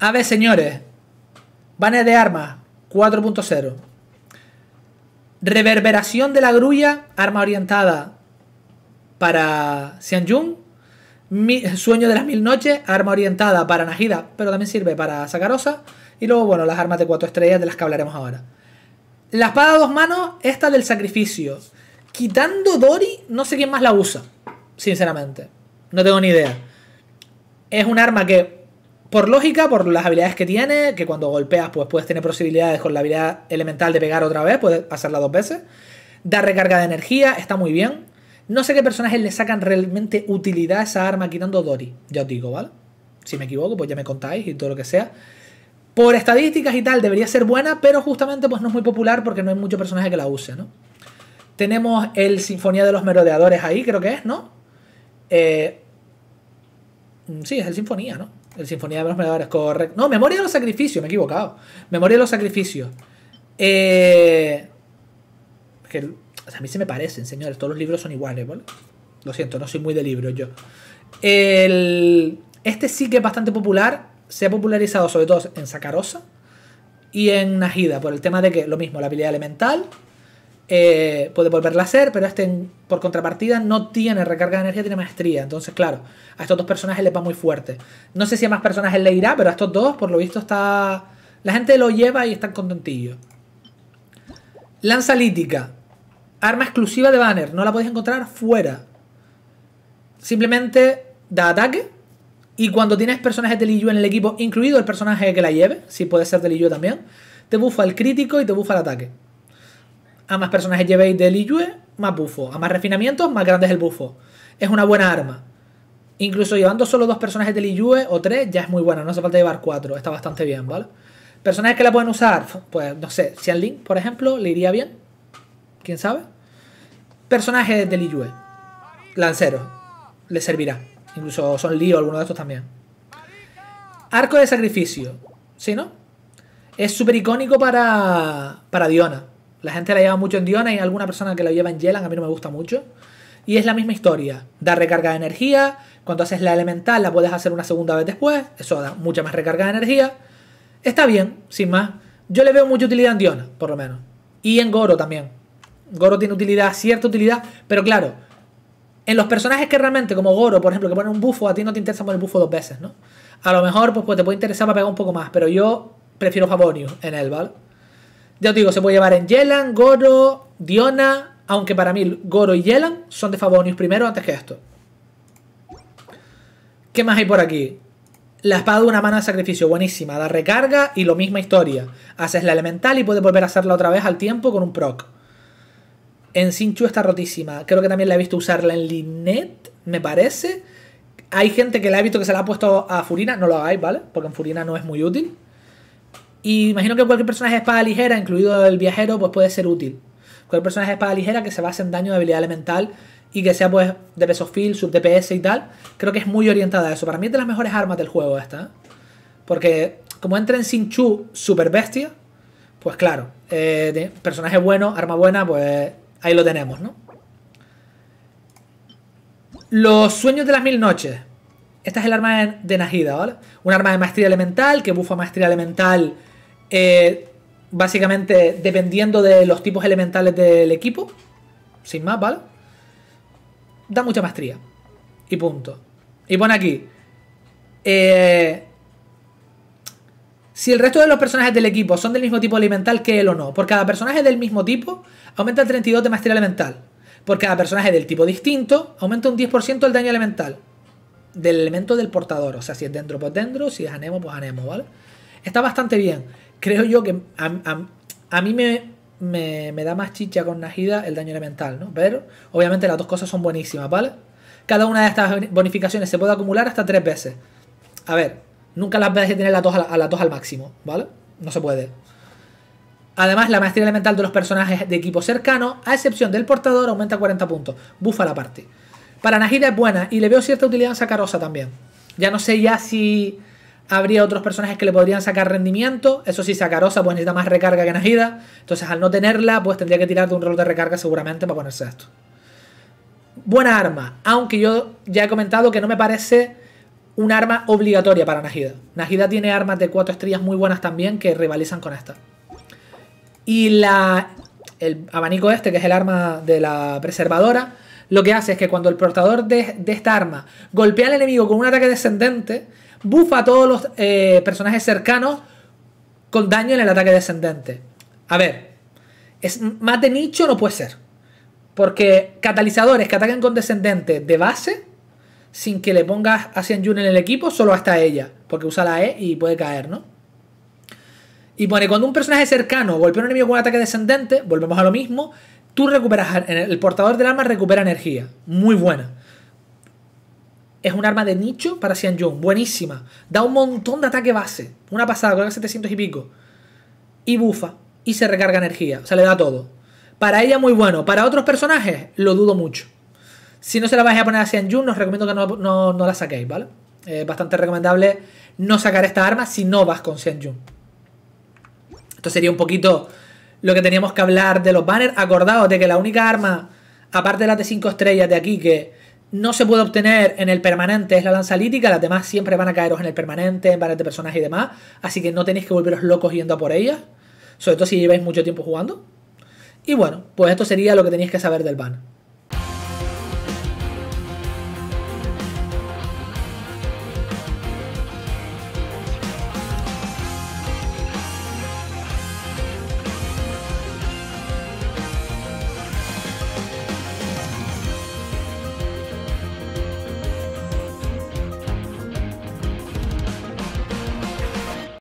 A ver, señores. Banner de armas 4.0. Reverberación de la grulla, arma orientada para Xianjun. Sueño de las mil noches, arma orientada para Najida, pero también sirve para Sakarosa. Y luego, bueno, las armas de cuatro estrellas de las que hablaremos ahora. La espada a dos manos, esta del sacrificio. Quitando Dori, no sé quién más la usa, sinceramente. No tengo ni idea. Es un arma que por lógica, por las habilidades que tiene, que cuando golpeas, pues puedes tener posibilidades con la habilidad elemental de pegar otra vez, puedes hacerla dos veces. Da recarga de energía, está muy bien. No sé qué personajes le sacan realmente utilidad a esa arma quitando Dori, ya os digo, ¿vale? Si me equivoco, pues ya me contáis y todo lo que sea. Por estadísticas y tal, debería ser buena, pero justamente pues no es muy popular porque no hay muchos personajes que la use, ¿no? Tenemos el Sinfonía de los Merodeadores ahí, creo que es, ¿no? Eh, mm, sí, es el Sinfonía, ¿no? El Sinfonía de los Medadores, correcto. No, Memoria de los Sacrificios, me he equivocado. Memoria de los Sacrificios. Eh, a mí se me parecen, señores. Todos los libros son iguales, ¿vale? Lo siento, no soy muy de libros yo. este sí que es bastante popular. Se ha popularizado sobre todo en Sacarosa y en Najida, por el tema de que lo mismo, la habilidad elemental, eh, puede volverla a hacer, pero este por contrapartida no tiene recarga de energía, tiene maestría. Entonces, claro, a estos dos personajes les va muy fuerte. No sé si a más personajes le irá, pero a estos dos, por lo visto, está. La gente lo lleva y están contentillos. Lanza lítica. Arma exclusiva de banner. No la podéis encontrar fuera. Simplemente da ataque. Y cuando tienes personajes de Liyu en el equipo, incluido el personaje que la lleve, si puede ser de Liyu también, te bufa el crítico y te bufa el ataque. A más personajes llevéis de Liyue, más bufo. A más refinamientos, más grande es el bufo. Es una buena arma. Incluso llevando solo dos personajes de Liyue o tres, ya es muy buena. No hace falta llevar cuatro. Está bastante bien, ¿vale? Personajes que la pueden usar, pues no sé, Xianling, por ejemplo, le iría bien. ¿Quién sabe? Personajes de Liyue. lancero Le servirá. Incluso son Li o alguno de estos también. Arco de sacrificio. ¿Sí, no? Es súper icónico para, para Diona. La gente la lleva mucho en Diona y alguna persona que la lleva en Yelan, a mí no me gusta mucho. Y es la misma historia. Da recarga de energía. Cuando haces la elemental la puedes hacer una segunda vez después. Eso da mucha más recarga de energía. Está bien, sin más. Yo le veo mucha utilidad en Diona, por lo menos. Y en Goro también. Goro tiene utilidad, cierta utilidad. Pero claro, en los personajes que realmente, como Goro, por ejemplo, que ponen un bufo, a ti no te interesa poner el bufo dos veces, ¿no? A lo mejor pues, pues te puede interesar para pegar un poco más. Pero yo prefiero Favonius en él, ¿vale? Ya os digo, se puede llevar en Yelan, Goro, Diona, aunque para mí Goro y Yelan son de Favonius primero antes que esto. ¿Qué más hay por aquí? La espada de una mano de sacrificio, buenísima. Da recarga y lo misma historia. Haces la elemental y puedes volver a hacerla otra vez al tiempo con un proc. En Sinchu está rotísima. Creo que también la he visto usarla en Linet, me parece. Hay gente que la ha visto que se la ha puesto a Furina. No lo hagáis, ¿vale? Porque en Furina no es muy útil. Y imagino que cualquier personaje de espada ligera, incluido el viajero, pues puede ser útil. Cualquier personaje de espada ligera que se base en daño de habilidad elemental y que sea pues de peso fill, sub DPS y tal, creo que es muy orientada a eso. Para mí es de las mejores armas del juego esta. ¿eh? Porque como entra en Sinchu super bestia, pues claro, eh, personaje bueno, arma buena, pues ahí lo tenemos, ¿no? Los sueños de las mil noches. Esta es el arma de Najida, ¿vale? Un arma de maestría elemental que bufa maestría elemental eh, básicamente, dependiendo de los tipos elementales del equipo, sin más, ¿vale? Da mucha maestría. Y punto. Y pone aquí. Eh, si el resto de los personajes del equipo son del mismo tipo elemental que él o no. Por cada personaje del mismo tipo, aumenta el 32 de maestría elemental. Por cada personaje del tipo distinto, aumenta un 10% el daño elemental. Del elemento del portador. O sea, si es dendro, pues dendro. Si es anemo, pues anemo, ¿vale? Está bastante bien. Creo yo que a, mí me, da más chicha con Najida el daño elemental, ¿no? Pero obviamente las dos cosas son buenísimas, ¿vale? Cada una de estas bonificaciones se puede acumular hasta tres veces. A ver, nunca las veis a tener las dos, a las dos al máximo, ¿vale? No se puede. Además, la maestría elemental de los personajes de equipo cercano, a excepción del portador, aumenta 40 puntos. Bufa la parte. Para Najida es buena y le veo cierta utilidad en sacarosa también. Ya no sé ya si Habría otros personajes que le podrían sacar rendimiento. Eso sí, Sacarosa pues necesita más recarga que Najida. Entonces al no tenerla, pues tendría que tirar de un rol de recarga seguramente para ponerse esto. Buena arma, aunque yo ya he comentado que no me parece un arma obligatoria para Najida. Najida tiene armas de cuatro estrellas muy buenas también que rivalizan con esta. Y la, el abanico este, que es el arma de la preservadora, lo que hace es que cuando el portador de, de esta arma golpea al enemigo con un ataque descendente, Bufa a todos los eh, personajes cercanos con daño en el ataque descendente. A ver, es más de nicho no puede ser. Porque catalizadores que ataquen con descendente de base, sin que le pongas a Yun en el equipo, solo hasta ella. Porque usa la E y puede caer, ¿no? Y pone, cuando un personaje cercano golpea a un enemigo con un ataque descendente, volvemos a lo mismo, tú recuperas, el portador del arma recupera energía. Muy buena es un arma de nicho para Jun. Buenísima. Da un montón de ataque base. Una pasada, Con 700 y pico. Y bufa. Y se recarga energía. O sea, le da todo. Para ella muy bueno. Para otros personajes, lo dudo mucho. Si no se la vais a poner a Jun, os recomiendo que no, la saquéis, ¿vale? bastante recomendable no sacar esta arma si no vas con Jun. Esto sería un poquito lo que teníamos que hablar de los banners. Acordaos de que la única arma, aparte de la de 5 estrellas de aquí, que no se puede obtener en el permanente es la lanza lítica, las demás siempre van a caeros en el permanente, en varios de personajes y demás, así que no tenéis que volveros locos yendo a por ellas, sobre todo si lleváis mucho tiempo jugando. Y bueno, pues esto sería lo que tenéis que saber del ban.